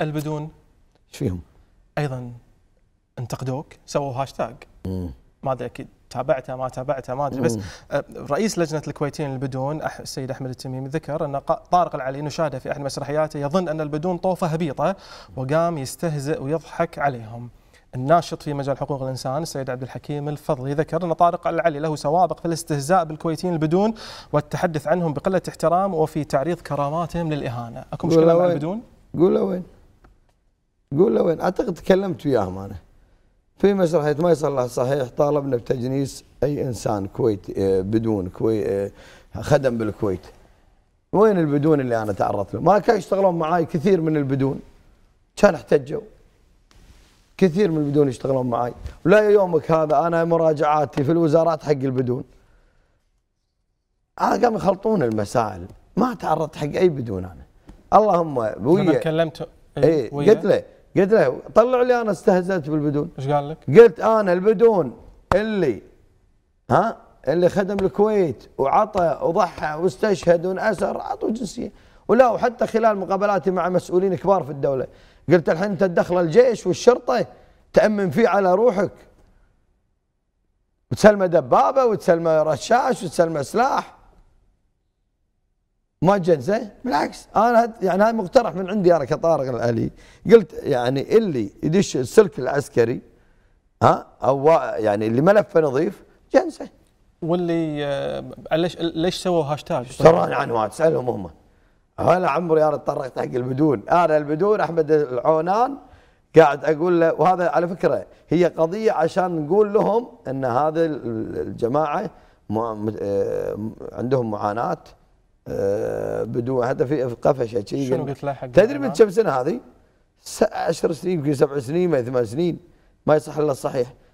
البدون ايش فيهم؟ ايضا انتقدوك سووا هاشتاج ما ادري اكيد تابعته ما تابعته ما ادري بس أه، رئيس لجنه الكويتيين البدون السيد احمد التميمي ذكر ان طارق العلي نشاهده في احد مسرحياته يظن ان البدون طوفه هبيطه وقام يستهزئ ويضحك عليهم. الناشط في مجال حقوق الانسان السيد عبد الحكيم الفضلي ذكر ان طارق العلي له سوابق في الاستهزاء بالكويتيين البدون والتحدث عنهم بقله احترام وفي تعريض كراماتهم للاهانه، اكو مشكله مع البدون؟ قول وين؟ قول له وين اعتقد تكلمت وياهم انا في مسرحيه ما يصلح صحيح طالبنا بتجنيس اي انسان كويتي آه، بدون كوي آه، خدم بالكويت وين البدون اللي انا تعرضت له؟ ما كانوا يشتغلون معاي كثير من البدون كان احتجوا كثير من البدون يشتغلون معاي ولا يومك هذا انا مراجعاتي في الوزارات حق البدون آه، قام يخلطون المسائل ما تعرضت حق اي بدون انا اللهم ويا لما كلمته اي قلت له قلت له طلع لي انا استهزأت بالبدون ايش قال لك؟ قلت انا البدون اللي ها اللي خدم الكويت وعطى وضحى واستشهد وانأسر اعطوه جنسيه ولا وحتى خلال مقابلاتي مع مسؤولين كبار في الدوله قلت الحين انت تدخل الجيش والشرطه تامن فيه على روحك وتسلمه دبابه وتسلمه رشاش وتسلمه سلاح ما تجنسه بالعكس انا يعني هذا مقترح من عندي انا كطارق الالي قلت يعني اللي يدش السلك العسكري ها او يعني اللي ملفه نظيف جنسه واللي آه ليش ليش سووا هاشتاج؟ ترى عنوان اسالهم هم انا عمري انا تطرقت حق البدون انا البدون احمد العونان قاعد اقول له وهذا على فكره هي قضيه عشان نقول لهم ان هذا الجماعه آه، عندهم معاناه آه، بدون حتى في قفشه شيء شنو قلت له حق تدري من كم سنه هذه؟ 10 سنين يمكن سبع سنين ما ثمان سنين ما يصح الا الصحيح